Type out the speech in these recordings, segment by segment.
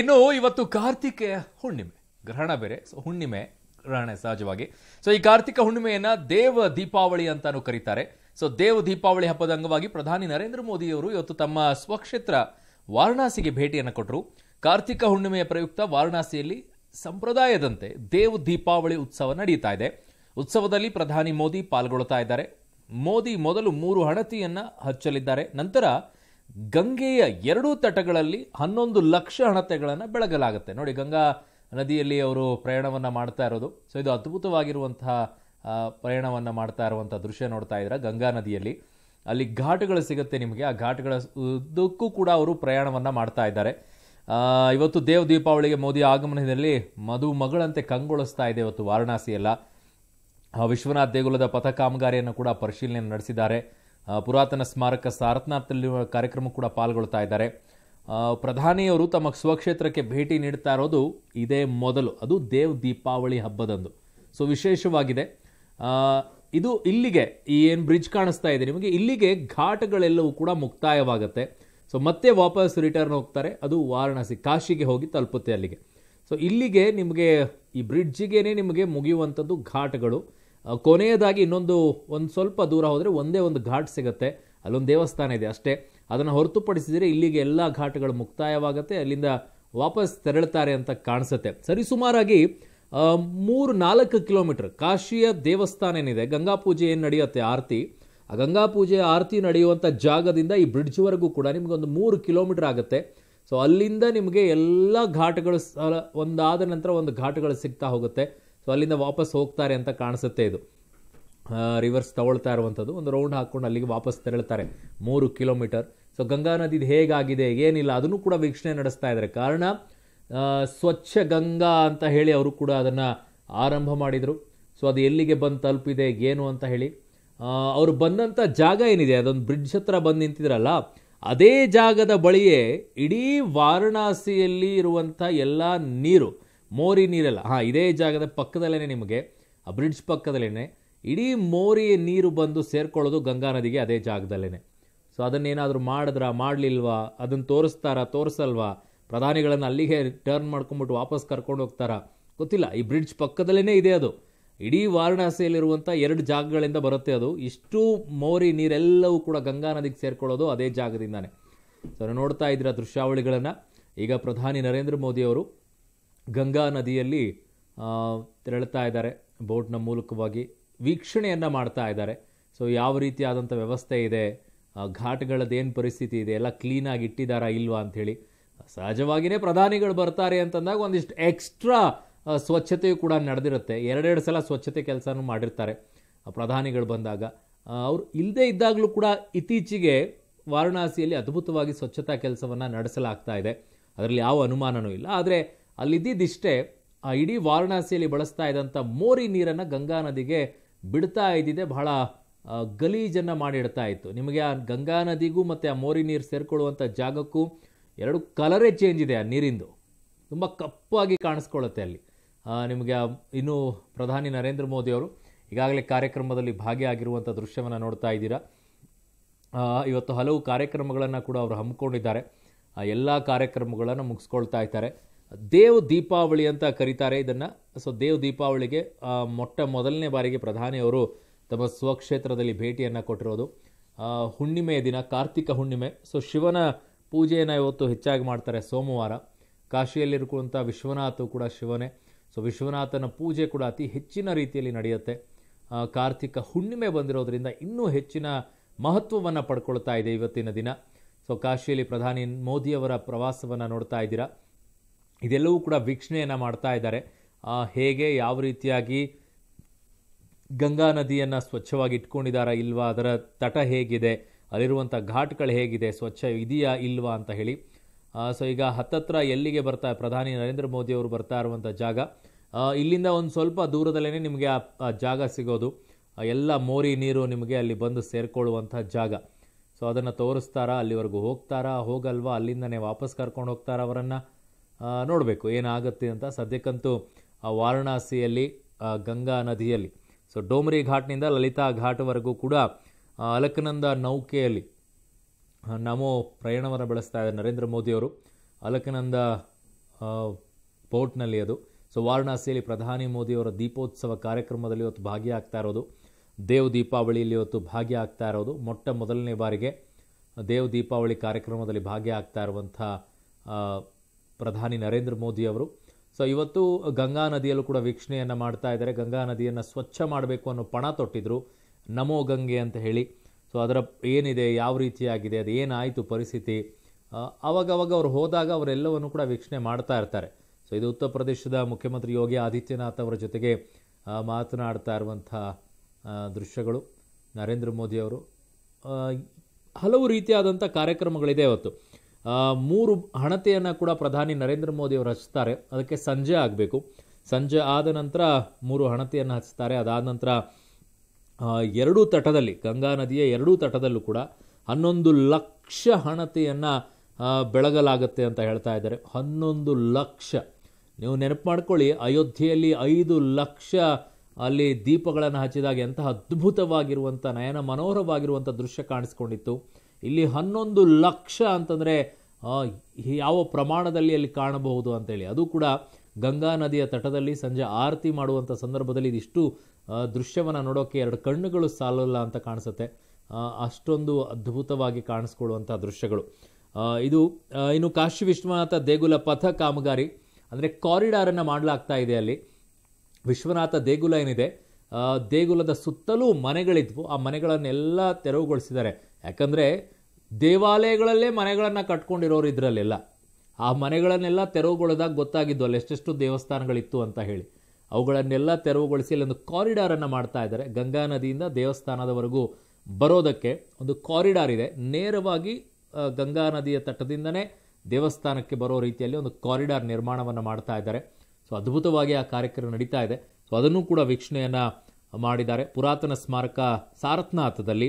ಇನ್ನು ಇವತ್ತು ಕಾರ್ತಿಕ ಹುಣ್ಣಿಮೆ ಗ್ರಹಣ ಬೇರೆ ಸೊ ಹುಣ್ಣಿಮೆ ಗ್ರಹಣ ಸಹಜವಾಗಿ ಸೊ ಈ ಕಾರ್ತಿಕ ಹುಣ್ಣಿಮೆಯನ್ನ ದೇವ ದೀಪಾವಳಿ ಅಂತಾನು ಕರೀತಾರೆ ಸೊ ದೇವ ದೀಪಾವಳಿ ಹಬ್ಬದ ಅಂಗವಾಗಿ ಪ್ರಧಾನಿ ನರೇಂದ್ರ ಮೋದಿಯವರು ಇವತ್ತು ತಮ್ಮ ಸ್ವಕ್ಷೇತ್ರ ವಾರಣಾಸಿಗೆ ಭೇಟಿಯನ್ನು ಕೊಟ್ಟರು ಕಾರ್ತಿಕ ಹುಣ್ಣಿಮೆಯ ಪ್ರಯುಕ್ತ ವಾರಣಾಸಿಯಲ್ಲಿ ಸಂಪ್ರದಾಯದಂತೆ ದೇವ್ ದೀಪಾವಳಿ ಉತ್ಸವ ನಡೆಯುತ್ತಾ ಇದೆ ಉತ್ಸವದಲ್ಲಿ ಪ್ರಧಾನಿ ಮೋದಿ ಪಾಲ್ಗೊಳ್ತಾ ಇದ್ದಾರೆ ಮೋದಿ ಮೊದಲು ಮೂರು ಹಣತಿಯನ್ನ ಹಚ್ಚಲಿದ್ದಾರೆ ನಂತರ ಗಂಗೆಯ ಎರಡೂ ತಟಗಳಲ್ಲಿ ಹನ್ನೊಂದು ಲಕ್ಷ ಹಣತೆಗಳನ್ನು ಬೆಳಗಲಾಗುತ್ತೆ ನೋಡಿ ಗಂಗಾ ನದಿಯಲ್ಲಿ ಅವರು ಪ್ರಯಾಣವನ್ನು ಮಾಡ್ತಾ ಇರೋದು ಸೊ ಇದು ಅದ್ಭುತವಾಗಿರುವಂತಹ ಪ್ರಯಾಣವನ್ನು ಮಾಡ್ತಾ ಇರುವಂಥ ದೃಶ್ಯ ನೋಡ್ತಾ ಇದ್ದೀರಾ ಗಂಗಾ ನದಿಯಲ್ಲಿ ಅಲ್ಲಿ ಘಾಟ್ಗಳು ಸಿಗುತ್ತೆ ನಿಮಗೆ ಆ ಘಾಟ್ಗಳ ಉದ್ದಕ್ಕೂ ಕೂಡ ಅವರು ಪ್ರಯಾಣವನ್ನು ಮಾಡ್ತಾ ಇದ್ದಾರೆ ಇವತ್ತು ದೇವ್ ದೀಪಾವಳಿಗೆ ಮೋದಿ ಆಗಮನದಲ್ಲಿ ಮಧು ಮಗಳಂತೆ ಕಂಗೊಳಿಸ್ತಾ ಇದೆ ಇವತ್ತು ವಾರಣಾಸಿಯೆಲ್ಲ ವಿಶ್ವನಾಥ್ ದೇಗುಲದ ಪಥ ಕಾಮಗಾರಿಯನ್ನು ಕೂಡ ಪರಿಶೀಲನೆ ನಡೆಸಿದ್ದಾರೆ ಪುರಾತನ ಸ್ಮಾರಕ ಸಾರತ್ನಾಥಲ್ಲಿ ಕಾರ್ಯಕ್ರಮ ಕೂಡ ಪಾಲ್ಗೊಳ್ತಾ ಇದ್ದಾರೆ ಪ್ರಧಾನಿಯವರು ತಮ್ಮ ಸ್ವಕ್ಷೇತ್ರಕ್ಕೆ ಭೇಟಿ ನೀಡ್ತಾ ಇರೋದು ಇದೇ ಮೊದಲು ಅದು ದೇವ್ ದೀಪಾವಳಿ ಹಬ್ಬದಂದು ಸೊ ವಿಶೇಷವಾಗಿದೆ ಇದು ಇಲ್ಲಿಗೆ ಈ ಏನು ಬ್ರಿಡ್ಜ್ ಕಾಣಿಸ್ತಾ ಇದೆ ನಿಮಗೆ ಇಲ್ಲಿಗೆ ಘಾಟ್ಗಳೆಲ್ಲವೂ ಕೂಡ ಮುಕ್ತಾಯವಾಗುತ್ತೆ ಸೊ ಮತ್ತೆ ವಾಪಸ್ ರಿಟರ್ನ್ ಹೋಗ್ತಾರೆ ಅದು ವಾರಣಾಸಿ ಕಾಶಿಗೆ ಹೋಗಿ ತಲುಪುತ್ತೆ ಅಲ್ಲಿಗೆ ಸೊ ಇಲ್ಲಿಗೆ ನಿಮಗೆ ಈ ಬ್ರಿಡ್ಜಿಗೇನೆ ನಿಮಗೆ ಮುಗಿಯುವಂಥದ್ದು ಘಾಟ್ಗಳು ಕೊನೆಯದಾಗಿ ಇನ್ನೊಂದು ಒಂದು ಸ್ವಲ್ಪ ದೂರ ಹೋದರೆ ಒಂದೇ ಒಂದು ಘಾಟ್ ಸಿಗುತ್ತೆ ಅಲ್ಲೊಂದು ದೇವಸ್ಥಾನ ಇದೆ ಅಷ್ಟೇ ಅದನ್ನು ಹೊರತುಪಡಿಸಿದರೆ ಇಲ್ಲಿಗೆ ಎಲ್ಲ ಘಾಟ್ಗಳು ಮುಕ್ತಾಯವಾಗುತ್ತೆ ಅಲ್ಲಿಂದ ವಾಪಸ್ ತೆರಳುತ್ತಾರೆ ಅಂತ ಕಾಣಿಸುತ್ತೆ ಸರಿಸುಮಾರಾಗಿ ಮೂರು ನಾಲ್ಕು ಕಿಲೋಮೀಟರ್ ಕಾಶಿಯ ದೇವಸ್ಥಾನ ಏನಿದೆ ಗಂಗಾ ಪೂಜೆ ಏನು ನಡೆಯುತ್ತೆ ಆರತಿ ಆ ಗಂಗಾ ಪೂಜೆ ಆರತಿ ನಡೆಯುವಂಥ ಜಾಗದಿಂದ ಈ ಬ್ರಿಡ್ಜ್ವರೆಗೂ ಕೂಡ ಒಂದು ಮೂರು ಕಿಲೋಮೀಟರ್ ಆಗುತ್ತೆ ಸೊ ಅಲ್ಲಿಂದ ನಿಮಗೆ ಎಲ್ಲ ಘಾಟ್ಗಳು ಒಂದಾದ ನಂತರ ಒಂದು ಘಾಟ್ಗಳು ಸಿಗ್ತಾ ಹೋಗುತ್ತೆ ಸೊ ಅಲ್ಲಿಂದ ವಾಪಸ್ ಹೋಗ್ತಾರೆ ಅಂತ ಕಾಣಿಸುತ್ತೆ ಇದು ರಿವರ್ಸ್ ತಗೊಳ್ತಾ ಇರುವಂಥದ್ದು ಒಂದು ರೌಂಡ್ ಹಾಕ್ಕೊಂಡು ಅಲ್ಲಿಗೆ ವಾಪಸ್ ತೆರಳ್ತಾರೆ ಮೂರು ಕಿಲೋಮೀಟರ್ ಸೊ ಗಂಗಾ ನದಿ ಹೇಗಾಗಿದೆ ಏನಿಲ್ಲ ಅದನ್ನು ಕೂಡ ವೀಕ್ಷಣೆ ನಡೆಸ್ತಾ ಇದ್ದಾರೆ ಕಾರಣ ಸ್ವಚ್ಛ ಗಂಗಾ ಅಂತ ಹೇಳಿ ಅವರು ಕೂಡ ಅದನ್ನು ಆರಂಭ ಮಾಡಿದರು ಸೊ ಅದು ಎಲ್ಲಿಗೆ ಬಂದು ತಲುಪಿದೆ ಏನು ಅಂತ ಹೇಳಿ ಅವರು ಬಂದಂಥ ಜಾಗ ಏನಿದೆ ಅದೊಂದು ಬ್ರಿಡ್ಜ್ ಹತ್ರ ಬಂದು ನಿಂತಿದ್ರಲ್ಲ ಅದೇ ಜಾಗದ ಬಳಿಯೇ ಇಡೀ ವಾರಣಾಸಿಯಲ್ಲಿ ಇರುವಂಥ ಎಲ್ಲ ನೀರು ಮೋರಿ ನೀರೆಲ್ಲ ಹಾಂ ಇದೇ ಜಾಗದ ಪಕ್ಕದಲ್ಲೇ ನಿಮಗೆ ಆ ಬ್ರಿಡ್ಜ್ ಪಕ್ಕದಲ್ಲೇ ಇಡೀ ಮೋರಿ ನೀರು ಬಂದು ಸೇರ್ಕೊಳ್ಳೋದು ಗಂಗಾ ನದಿಗೆ ಅದೇ ಜಾಗದಲ್ಲೇ ಸೊ ಅದನ್ನೇನಾದರೂ ಮಾಡಿದ್ರಾ ಮಾಡಲಿಲ್ವಾ ಅದನ್ನು ತೋರಿಸ್ತಾರಾ ತೋರಿಸಲ್ವಾ ಪ್ರಧಾನಿಗಳನ್ನು ಅಲ್ಲಿಗೆ ಟರ್ನ್ ಮಾಡ್ಕೊಂಬಿಟ್ಟು ವಾಪಸ್ ಕರ್ಕೊಂಡು ಹೋಗ್ತಾರಾ ಗೊತ್ತಿಲ್ಲ ಈ ಬ್ರಿಡ್ಜ್ ಪಕ್ಕದಲ್ಲೇ ಇದೆ ಅದು ಇಡೀ ವಾರಣಾಸಿಯಲ್ಲಿರುವಂಥ ಎರಡು ಜಾಗಗಳಿಂದ ಬರುತ್ತೆ ಅದು ಇಷ್ಟು ಮೋರಿ ನೀರೆಲ್ಲವೂ ಕೂಡ ಗಂಗಾ ನದಿಗೆ ಸೇರ್ಕೊಳ್ಳೋದು ಅದೇ ಜಾಗದಿಂದಾನೆ ಸೊ ನೋಡ್ತಾ ಇದ್ದೀರಾ ದೃಶ್ಯಾವಳಿಗಳನ್ನು ಈಗ ಪ್ರಧಾನಿ ನರೇಂದ್ರ ಮೋದಿ ಅವರು ಗಂಗಾ ನದಿಯಲ್ಲಿ ತೆರಳುತ್ತಾ ಇದ್ದಾರೆ ಬೋಟ್ನ ಮೂಲಕವಾಗಿ ವೀಕ್ಷಣೆಯನ್ನು ಮಾಡ್ತಾ ಇದ್ದಾರೆ ಸೊ ಯಾವ ರೀತಿಯಾದಂಥ ವ್ಯವಸ್ಥೆ ಇದೆ ಘಾಟ್ಗಳದ್ದು ಏನು ಪರಿಸ್ಥಿತಿ ಇದೆ ಎಲ್ಲ ಕ್ಲೀನಾಗಿ ಇಟ್ಟಿದ್ದಾರಾ ಇಲ್ವಾ ಅಂಥೇಳಿ ಸಹಜವಾಗಿಯೇ ಪ್ರಧಾನಿಗಳು ಬರ್ತಾರೆ ಅಂತಂದಾಗ ಒಂದಿಷ್ಟು ಎಕ್ಸ್ಟ್ರಾ ಸ್ವಚ್ಛತೆಯು ಕೂಡ ನಡೆದಿರುತ್ತೆ ಎರಡೆರಡು ಸಲ ಸ್ವಚ್ಛತೆ ಕೆಲಸನೂ ಮಾಡಿರ್ತಾರೆ ಪ್ರಧಾನಿಗಳು ಬಂದಾಗ ಅವರು ಇಲ್ಲದೇ ಇದ್ದಾಗಲೂ ಕೂಡ ಇತ್ತೀಚೆಗೆ ವಾರಣಾಸಿಯಲ್ಲಿ ಅದ್ಭುತವಾಗಿ ಸ್ವಚ್ಛತಾ ಕೆಲಸವನ್ನು ನಡೆಸಲಾಗ್ತಾ ಇದೆ ಅದರಲ್ಲಿ ಯಾವ ಅನುಮಾನವೂ ಇಲ್ಲ ಆದರೆ ಅಲ್ಲಿದ್ದಿದ್ದಿಷ್ಟೇ ಆ ಇಡೀ ವಾರಣಾಸಿಯಲ್ಲಿ ಬಳಸ್ತಾ ಇದ್ದಂಥ ಮೋರಿ ನೀರನ್ನು ಗಂಗಾ ನದಿಗೆ ಬಿಡ್ತಾ ಇದ್ದಿದೆ ಬಹಳ ಗಲೀಜನ್ನು ಮಾಡಿಡ್ತಾ ಇತ್ತು ನಿಮಗೆ ಆ ಗಂಗಾ ನದಿಗೂ ಮತ್ತು ಆ ಮೋರಿ ನೀರು ಸೇರಿಕೊಳ್ಳುವಂಥ ಜಾಗಕ್ಕೂ ಎರಡು ಕಲರೇ ಚೇಂಜ್ ಇದೆ ಆ ನೀರಿಂದು ತುಂಬ ಕಪ್ಪಾಗಿ ಕಾಣಿಸ್ಕೊಳ್ಳುತ್ತೆ ಅಲ್ಲಿ ನಿಮಗೆ ಇನ್ನೂ ಪ್ರಧಾನಿ ನರೇಂದ್ರ ಮೋದಿ ಅವರು ಈಗಾಗಲೇ ಕಾರ್ಯಕ್ರಮದಲ್ಲಿ ಭಾಗಿಯಾಗಿರುವಂಥ ದೃಶ್ಯವನ್ನು ನೋಡ್ತಾ ಇದ್ದೀರಾ ಇವತ್ತು ಹಲವು ಕಾರ್ಯಕ್ರಮಗಳನ್ನು ಕೂಡ ಅವರು ಹಮ್ಮಿಕೊಂಡಿದ್ದಾರೆ ಎಲ್ಲ ಕಾರ್ಯಕ್ರಮಗಳನ್ನು ಮುಗಿಸ್ಕೊಳ್ತಾ ಇದ್ದಾರೆ ದೇವ್ ದೀಪಾವಳಿ ಅಂತ ಕರೀತಾರೆ ಇದನ್ನು ಸೊ ದೇವ್ ದೀಪಾವಳಿಗೆ ಮೊಟ್ಟ ಮೊದಲನೇ ಬಾರಿಗೆ ಪ್ರಧಾನಿಯವರು ತಮ್ಮ ಸ್ವಕ್ಷೇತ್ರದಲ್ಲಿ ಭೇಟಿಯನ್ನು ಕೊಟ್ಟಿರೋದು ಹುಣ್ಣಿಮೆಯ ದಿನ ಕಾರ್ತಿಕ ಹುಣ್ಣಿಮೆ ಸೊ ಶಿವನ ಪೂಜೆಯನ್ನು ಇವತ್ತು ಹೆಚ್ಚಾಗಿ ಮಾಡ್ತಾರೆ ಸೋಮವಾರ ಕಾಶಿಯಲ್ಲಿರುವಂಥ ವಿಶ್ವನಾಥ ಕೂಡ ಶಿವನೇ ಸೊ ವಿಶ್ವನಾಥನ ಪೂಜೆ ಕೂಡ ಅತಿ ಹೆಚ್ಚಿನ ರೀತಿಯಲ್ಲಿ ನಡೆಯುತ್ತೆ ಕಾರ್ತಿಕ ಹುಣ್ಣಿಮೆ ಬಂದಿರೋದ್ರಿಂದ ಇನ್ನೂ ಹೆಚ್ಚಿನ ಮಹತ್ವವನ್ನು ಪಡ್ಕೊಳ್ತಾ ಇದೆ ಇವತ್ತಿನ ದಿನ ಸೊ ಕಾಶಿಯಲ್ಲಿ ಪ್ರಧಾನಿ ಮೋದಿಯವರ ಪ್ರವಾಸವನ್ನು ನೋಡ್ತಾ ಇದ್ದೀರಾ ಇದೆಲ್ಲವೂ ಕೂಡ ವೀಕ್ಷಣೆಯನ್ನು ಮಾಡ್ತಾ ಇದ್ದಾರೆ ಹೇಗೆ ಯಾವ ರೀತಿಯಾಗಿ ಗಂಗಾ ನದಿಯನ್ನು ಸ್ವಚ್ಛವಾಗಿ ಇಟ್ಕೊಂಡಿದಾರಾ ಇಲ್ವಾ ಅದರ ತಟ ಹೇಗಿದೆ ಅಲ್ಲಿರುವಂಥ ಘಾಟ್ಗಳು ಹೇಗಿದೆ ಸ್ವಚ್ಛ ಇದೆಯಾ ಇಲ್ವಾ ಅಂತ ಹೇಳಿ ಸೊ ಈಗ ಹತ್ತತ್ರ ಎಲ್ಲಿಗೆ ಬರ್ತಾ ಪ್ರಧಾನಿ ನರೇಂದ್ರ ಮೋದಿ ಅವರು ಬರ್ತಾ ಇರುವಂಥ ಜಾಗ ಇಲ್ಲಿಂದ ಒಂದು ಸ್ವಲ್ಪ ದೂರದಲ್ಲೇ ನಿಮಗೆ ಆ ಜಾಗ ಸಿಗೋದು ಎಲ್ಲ ಮೋರಿ ನೀರು ನಿಮಗೆ ಅಲ್ಲಿ ಬಂದು ಸೇರಿಕೊಳ್ಳುವಂಥ ಜಾಗ ಸೊ ಅದನ್ನು ತೋರಿಸ್ತಾರಾ ಅಲ್ಲಿವರೆಗೂ ಹೋಗ್ತಾರಾ ಹೋಗಲ್ವಾ ಅಲ್ಲಿಂದನೇ ವಾಪಸ್ ಕರ್ಕೊಂಡು ಹೋಗ್ತಾರಾ ಅವರನ್ನು ನೋಡಬೇಕು ಏನಾಗುತ್ತೆ ಅಂತ ಸದ್ಯಕ್ಕಂತೂ ವಾರಣಾಸಿಯಲ್ಲಿ ಗಂಗಾ ನದಿಯಲ್ಲಿ ಸೊ ಡೋಮರಿ ಘಾಟ್ನಿಂದ ಲಲಿತಾ ಘಾಟ್ವರೆಗೂ ಕೂಡ ಅಲಕನಂದ ನೌಕೆಯಲ್ಲಿ ನಮೋ ಪ್ರಯಾಣವನ್ನು ಬೆಳೆಸ್ತಾ ಇದ್ದಾರೆ ನರೇಂದ್ರ ಮೋದಿಯವರು ಅಲಕನಂದ ಬೋಟ್ನಲ್ಲಿ ಅದು ಸೊ ವಾರಣಾಸಿಯಲ್ಲಿ ಪ್ರಧಾನಿ ಮೋದಿಯವರ ದೀಪೋತ್ಸವ ಕಾರ್ಯಕ್ರಮದಲ್ಲಿ ಇವತ್ತು ಭಾಗಿಯಾಗ್ತಾ ಇರೋದು ದೇವ್ ದೀಪಾವಳಿಯಲ್ಲಿ ಇವತ್ತು ಭಾಗಿಯಾಗ್ತಾ ಇರೋದು ಮೊಟ್ಟ ಮೊದಲನೇ ಬಾರಿಗೆ ದೇವ್ ದೀಪಾವಳಿ ಕಾರ್ಯಕ್ರಮದಲ್ಲಿ ಭಾಗಿಯಾಗ್ತಾ ಇರುವಂಥ ಪ್ರಧಾನಿ ನರೇಂದ್ರ ಮೋದಿ ಅವರು ಸೊ ಇವತ್ತು ಗಂಗಾ ನದಿಯಲ್ಲೂ ಕೂಡ ವೀಕ್ಷಣೆಯನ್ನು ಮಾಡ್ತಾ ಇದ್ದಾರೆ ಗಂಗಾ ನದಿಯನ್ನು ಸ್ವಚ್ಛ ಮಾಡಬೇಕು ಅನ್ನೋ ಪಣ ತೊಟ್ಟಿದ್ರು ನಮೋ ಗಂಗೆ ಅಂತ ಹೇಳಿ ಸೊ ಅದರ ಏನಿದೆ ಯಾವ ರೀತಿಯಾಗಿದೆ ಅದು ಏನಾಯಿತು ಪರಿಸ್ಥಿತಿ ಅವಾಗವಾಗ ಅವ್ರು ಹೋದಾಗ ಅವರೆಲ್ಲವನ್ನು ಕೂಡ ವೀಕ್ಷಣೆ ಮಾಡ್ತಾ ಇರ್ತಾರೆ ಸೊ ಇದು ಉತ್ತರ ಪ್ರದೇಶದ ಮುಖ್ಯಮಂತ್ರಿ ಯೋಗಿ ಆದಿತ್ಯನಾಥ್ ಅವರ ಜೊತೆಗೆ ಮಾತನಾಡ್ತಾ ಇರುವಂಥ ದೃಶ್ಯಗಳು ನರೇಂದ್ರ ಮೋದಿ ಅವರು ಹಲವು ರೀತಿಯಾದಂಥ ಕಾರ್ಯಕ್ರಮಗಳಿದೆ ಇವತ್ತು ಮೂರು ಹಣತೆಯನ್ನು ಕೂಡ ಪ್ರಧಾನಿ ನರೇಂದ್ರ ಮೋದಿ ಅವರು ಹಚ್ತಾರೆ ಅದಕ್ಕೆ ಸಂಜೆ ಆಗಬೇಕು ಸಂಜೆ ಆದ ನಂತರ ಮೂರು ಹಣತೆಯನ್ನು ಹಚ್ತಾರೆ ಅದಾದ ನಂತರ ಎರಡೂ ತಟದಲ್ಲಿ ಗಂಗಾ ನದಿಯ ಎರಡೂ ತಟದಲ್ಲೂ ಕೂಡ ಹನ್ನೊಂದು ಲಕ್ಷ ಹಣತೆಯನ್ನು ಬೆಳಗಲಾಗುತ್ತೆ ಅಂತ ಹೇಳ್ತಾ ಇದ್ದಾರೆ ಹನ್ನೊಂದು ಲಕ್ಷ ನೀವು ನೆನಪು ಮಾಡ್ಕೊಳ್ಳಿ ಅಯೋಧ್ಯೆಯಲ್ಲಿ ಐದು ಲಕ್ಷ ಅಲ್ಲಿ ದೀಪಗಳನ್ನು ಹಚ್ಚಿದಾಗ ಎಂತಹ ಅದ್ಭುತವಾಗಿರುವಂಥ ನಯನ ಮನೋಹರವಾಗಿರುವಂಥ ದೃಶ್ಯ ಕಾಣಿಸ್ಕೊಂಡಿತ್ತು ಇಲ್ಲಿ ಹನ್ನೊಂದು ಲಕ್ಷ ಅಂತಂದರೆ ಯಾವ ಪ್ರಮಾಣದಲ್ಲಿ ಅಲ್ಲಿ ಕಾಣಬಹುದು ಅಂತೇಳಿ ಅದು ಕೂಡ ಗಂಗಾ ನದಿಯ ತಟದಲ್ಲಿ ಸಂಜೆ ಆರತಿ ಮಾಡುವಂಥ ಸಂದರ್ಭದಲ್ಲಿ ಇದಿಷ್ಟು ದೃಶ್ಯವನ್ನು ನೋಡೋಕ್ಕೆ ಎರಡು ಕಣ್ಣುಗಳು ಸಾಲಲ್ಲ ಅಂತ ಕಾಣಿಸುತ್ತೆ ಅಷ್ಟೊಂದು ಅದ್ಭುತವಾಗಿ ಕಾಣಿಸ್ಕೊಳ್ಳುವಂಥ ದೃಶ್ಯಗಳು ಇದು ಇನ್ನು ಕಾಶಿ ವಿಶ್ವನಾಥ ದೇಗುಲ ಪಥ ಕಾಮಗಾರಿ ಅಂದರೆ ಕಾರಿಡಾರನ್ನು ಮಾಡಲಾಗ್ತಾ ಇದೆ ಅಲ್ಲಿ ವಿಶ್ವನಾಥ ದೇಗುಲ ಏನಿದೆ ದೇಗುಲದ ಸುತ್ತಲೂ ಮನೆಗಳಿದ್ವು ಆ ಮನೆಗಳನ್ನೆಲ್ಲ ತೆರವುಗೊಳಿಸಿದ್ದಾರೆ ಯಾಕಂದರೆ ದೇವಾಲಯಗಳಲ್ಲೇ ಮನೆಗಳನ್ನು ಕಟ್ಕೊಂಡಿರೋರು ಇದರಲ್ಲೆಲ್ಲ ಆ ಮನೆಗಳನ್ನೆಲ್ಲ ತೆರವುಗೊಳ್ಳದಾಗ ಗೊತ್ತಾಗಿದ್ದು ಅಲ್ಲಿ ಎಷ್ಟೆಷ್ಟು ದೇವಸ್ಥಾನಗಳಿತ್ತು ಅಂತ ಹೇಳಿ ಅವುಗಳನ್ನೆಲ್ಲ ತೆರವುಗೊಳಿಸಿ ಅಲ್ಲಿ ಒಂದು ಕಾರಿಡಾರನ್ನು ಮಾಡ್ತಾ ಇದ್ದಾರೆ ಗಂಗಾ ನದಿಯಿಂದ ದೇವಸ್ಥಾನದವರೆಗೂ ಬರೋದಕ್ಕೆ ಒಂದು ಕಾರಿಡಾರ್ ಇದೆ ನೇರವಾಗಿ ಗಂಗಾ ನದಿಯ ತಟದಿಂದನೇ ದೇವಸ್ಥಾನಕ್ಕೆ ಬರೋ ರೀತಿಯಲ್ಲಿ ಒಂದು ಕಾರಿಡಾರ್ ನಿರ್ಮಾಣವನ್ನು ಮಾಡ್ತಾ ಇದ್ದಾರೆ ಸೊ ಅದ್ಭುತವಾಗಿ ಆ ಕಾರ್ಯಕ್ರಮ ನಡೀತಾ ಇದೆ ಸೊ ಅದನ್ನು ಕೂಡ ವೀಕ್ಷಣೆಯನ್ನು ಮಾಡಿದ್ದಾರೆ ಪುರಾತನ ಸ್ಮಾರಕ ಸಾರತ್ನಾಥದಲ್ಲಿ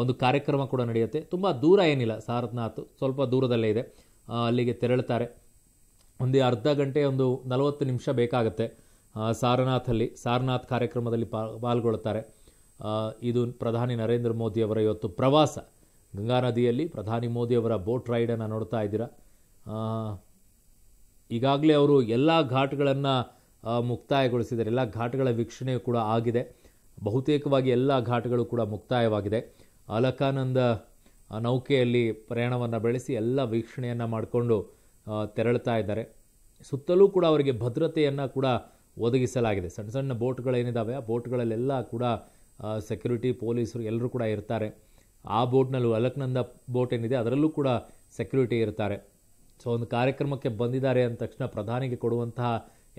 ಒಂದು ಕಾರ್ಯಕ್ರಮ ಕೂಡ ನಡೆಯುತ್ತೆ ತುಂಬ ದೂರ ಏನಿಲ್ಲ ಸಾರನಾಥ್ ಸ್ವಲ್ಪ ದೂರದಲ್ಲೇ ಇದೆ ಅಲ್ಲಿಗೆ ತೆರಳುತ್ತಾರೆ ಒಂದು ಅರ್ಧ ಗಂಟೆ ಒಂದು ನಲವತ್ತು ನಿಮಿಷ ಬೇಕಾಗುತ್ತೆ ಸಾರನಾಥಲ್ಲಿ ಸಾರನಾಥ್ ಕಾರ್ಯಕ್ರಮದಲ್ಲಿ ಪಾಲ್ಗೊಳ್ಳುತ್ತಾರೆ ಇದು ಪ್ರಧಾನಿ ನರೇಂದ್ರ ಮೋದಿಯವರ ಇವತ್ತು ಪ್ರವಾಸ ಗಂಗಾ ನದಿಯಲ್ಲಿ ಪ್ರಧಾನಿ ಮೋದಿಯವರ ಬೋಟ್ ರೈಡನ್ನು ನೋಡ್ತಾ ಇದ್ದೀರಾ ಈಗಾಗಲೇ ಅವರು ಎಲ್ಲ ಘಾಟ್ಗಳನ್ನು ಮುಕ್ತಾಯಗೊಳಿಸಿದ್ದಾರೆ ಎಲ್ಲ ಘಾಟ್ಗಳ ವೀಕ್ಷಣೆಯೂ ಕೂಡ ಆಗಿದೆ ಬಹುತೇಕವಾಗಿ ಎಲ್ಲ ಘಾಟ್ಗಳು ಕೂಡ ಮುಕ್ತಾಯವಾಗಿದೆ ಅಲಕಾನಂದ ನೌಕೆಯಲ್ಲಿ ಪ್ರಯಾಣವನ್ನು ಬೆಳೆಸಿ ಎಲ್ಲ ವೀಕ್ಷಣೆಯನ್ನು ಮಾಡಿಕೊಂಡು ತೆರಳುತ್ತಾ ಇದ್ದಾರೆ ಸುತ್ತಲೂ ಕೂಡ ಅವರಿಗೆ ಭದ್ರತೆಯನ್ನು ಕೂಡ ಒದಗಿಸಲಾಗಿದೆ ಸಣ್ಣ ಸಣ್ಣ ಬೋಟ್ಗಳೇನಿದ್ದಾವೆ ಆ ಬೋಟ್ಗಳಲ್ಲೆಲ್ಲ ಕೂಡ ಸೆಕ್ಯೂರಿಟಿ ಪೊಲೀಸರು ಎಲ್ಲರೂ ಕೂಡ ಇರ್ತಾರೆ ಆ ಬೋಟ್ನಲ್ಲೂ ಅಲಕನಂದ ಬೋಟ್ ಏನಿದೆ ಅದರಲ್ಲೂ ಕೂಡ ಸೆಕ್ಯೂರಿಟಿ ಇರ್ತಾರೆ ಸೊ ಒಂದು ಕಾರ್ಯಕ್ರಮಕ್ಕೆ ಬಂದಿದ್ದಾರೆ ಅಂದ ತಕ್ಷಣ ಪ್ರಧಾನಿಗೆ ಕೊಡುವಂತಹ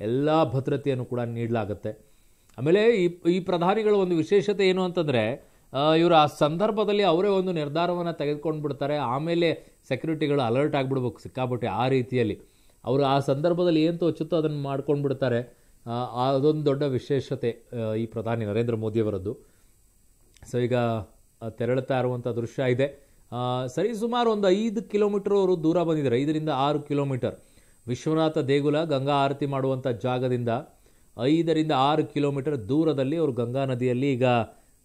ಎಲ್ಲ ಭದ್ರತೆಯನ್ನು ಕೂಡ ನೀಡಲಾಗುತ್ತೆ ಆಮೇಲೆ ಈ ಈ ಪ್ರಧಾನಿಗಳ ಒಂದು ವಿಶೇಷತೆ ಏನು ಅಂತಂದರೆ ಇವರು ಆ ಸಂದರ್ಭದಲ್ಲಿ ಅವರೇ ಒಂದು ನಿರ್ಧಾರವನ್ನು ತೆಗೆದುಕೊಂಡು ಬಿಡ್ತಾರೆ ಆಮೇಲೆ ಸೆಕ್ಯೂರಿಟಿಗಳು ಅಲರ್ಟ್ ಆಗಿಬಿಡ್ಬೇಕು ಸಿಕ್ಕಾಪಟ್ಟೆ ಆ ರೀತಿಯಲ್ಲಿ ಅವರು ಆ ಸಂದರ್ಭದಲ್ಲಿ ಏನು ತೋಚುತ್ತೋ ಅದನ್ನು ಮಾಡ್ಕೊಂಡು ಬಿಡ್ತಾರೆ ಅದೊಂದು ದೊಡ್ಡ ವಿಶೇಷತೆ ಈ ಪ್ರಧಾನಿ ನರೇಂದ್ರ ಮೋದಿಯವರದ್ದು ಸೊ ಈಗ ತೆರಳುತ್ತಾ ಇರುವಂಥ ದೃಶ್ಯ ಇದೆ ಸರಿ ಸುಮಾರು ಒಂದು ಐದು ಕಿಲೋಮೀಟರ್ ಅವರು ದೂರ ಬಂದಿದ್ದಾರೆ ಐದರಿಂದ ಆರು ಕಿಲೋಮೀಟರ್ ವಿಶ್ವನಾಥ ದೇಗುಲ ಗಂಗಾ ಆರತಿ ಮಾಡುವಂಥ ಜಾಗದಿಂದ ಐದರಿಂದ ಆರು ಕಿಲೋಮೀಟರ್ ದೂರದಲ್ಲಿ ಅವರು ಗಂಗಾ ನದಿಯಲ್ಲಿ ಈಗ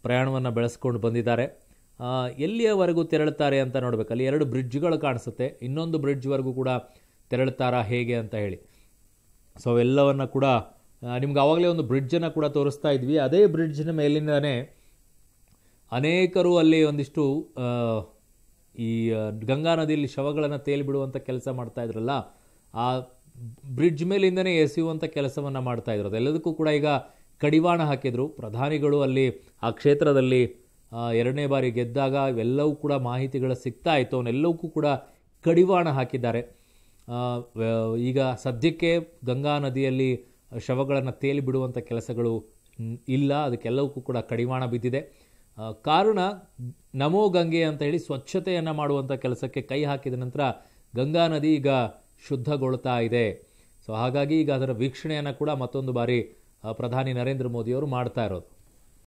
ಪ್ರಯಾಣವನ್ನು ಬೆಳೆಸ್ಕೊಂಡು ಬಂದಿದ್ದಾರೆ ಎಲ್ಲಿಯವರೆಗೂ ತೆರಳುತ್ತಾರೆ ಅಂತ ನೋಡಬೇಕು ಅಲ್ಲಿ ಎರಡು ಬ್ರಿಡ್ಜ್ಗಳು ಕಾಣಿಸುತ್ತೆ ಇನ್ನೊಂದು ಬ್ರಿಡ್ಜ್ವರೆಗೂ ಕೂಡ ತೆರಳುತ್ತಾರಾ ಹೇಗೆ ಅಂತ ಹೇಳಿ ಸೊ ಅವೆಲ್ಲವನ್ನು ಕೂಡ ನಿಮ್ಗೆ ಆವಾಗಲೇ ಒಂದು ಬ್ರಿಡ್ಜನ್ನು ಕೂಡ ತೋರಿಸ್ತಾ ಇದ್ವಿ ಅದೇ ಬ್ರಿಡ್ಜ್ನ ಮೇಲಿಂದನೇ ಅನೇಕರು ಅಲ್ಲಿ ಒಂದಿಷ್ಟು ಈ ಗಂಗಾ ನದಿಯಲ್ಲಿ ಶವಗಳನ್ನು ತೇಲಿಬಿಡುವಂಥ ಕೆಲಸ ಮಾಡ್ತಾ ಇದ್ರಲ್ಲ ಆ ಬ್ರಿಡ್ಜ್ ಮೇಲಿಂದನೇ ಎಸೆಯುವಂಥ ಕೆಲಸವನ್ನು ಮಾಡ್ತಾ ಇದ್ರು ಅದೆಲ್ಲದಕ್ಕೂ ಕೂಡ ಈಗ ಕಡಿವಾಣ ಹಾಕಿದರು ಪ್ರಧಾನಿಗಳು ಅಲ್ಲಿ ಆ ಕ್ಷೇತ್ರದಲ್ಲಿ ಎರಡನೇ ಬಾರಿ ಗೆದ್ದಾಗ ಇವೆಲ್ಲವೂ ಕೂಡ ಮಾಹಿತಿಗಳು ಸಿಗ್ತಾ ಇತ್ತು ಅವನ್ನೆಲ್ಲವಕ್ಕೂ ಕೂಡ ಕಡಿವಾಣ ಹಾಕಿದ್ದಾರೆ ಈಗ ಸದ್ಯಕ್ಕೆ ಗಂಗಾ ನದಿಯಲ್ಲಿ ಶವಗಳನ್ನು ತೇಲಿ ಬಿಡುವಂಥ ಕೆಲಸಗಳು ಇಲ್ಲ ಅದಕ್ಕೆಲ್ಲವಕ್ಕೂ ಕೂಡ ಕಡಿವಾಣ ಬಿದ್ದಿದೆ ಕಾರಣ ನಮೋ ಗಂಗೆ ಅಂತ ಹೇಳಿ ಸ್ವಚ್ಛತೆಯನ್ನು ಮಾಡುವಂಥ ಕೆಲಸಕ್ಕೆ ಕೈ ಹಾಕಿದ ನಂತರ ಗಂಗಾ ನದಿ ಈಗ ಶುದ್ಧಗೊಳ್ತಾ ಇದೆ ಸೊ ಹಾಗಾಗಿ ಈಗ ಅದರ ವೀಕ್ಷಣೆಯನ್ನು ಕೂಡ ಮತ್ತೊಂದು ಬಾರಿ ಪ್ರಧಾನಿ ನರೇಂದ್ರ ಮೋದಿಯವರು ಮಾಡ್ತಾ ಇರೋದು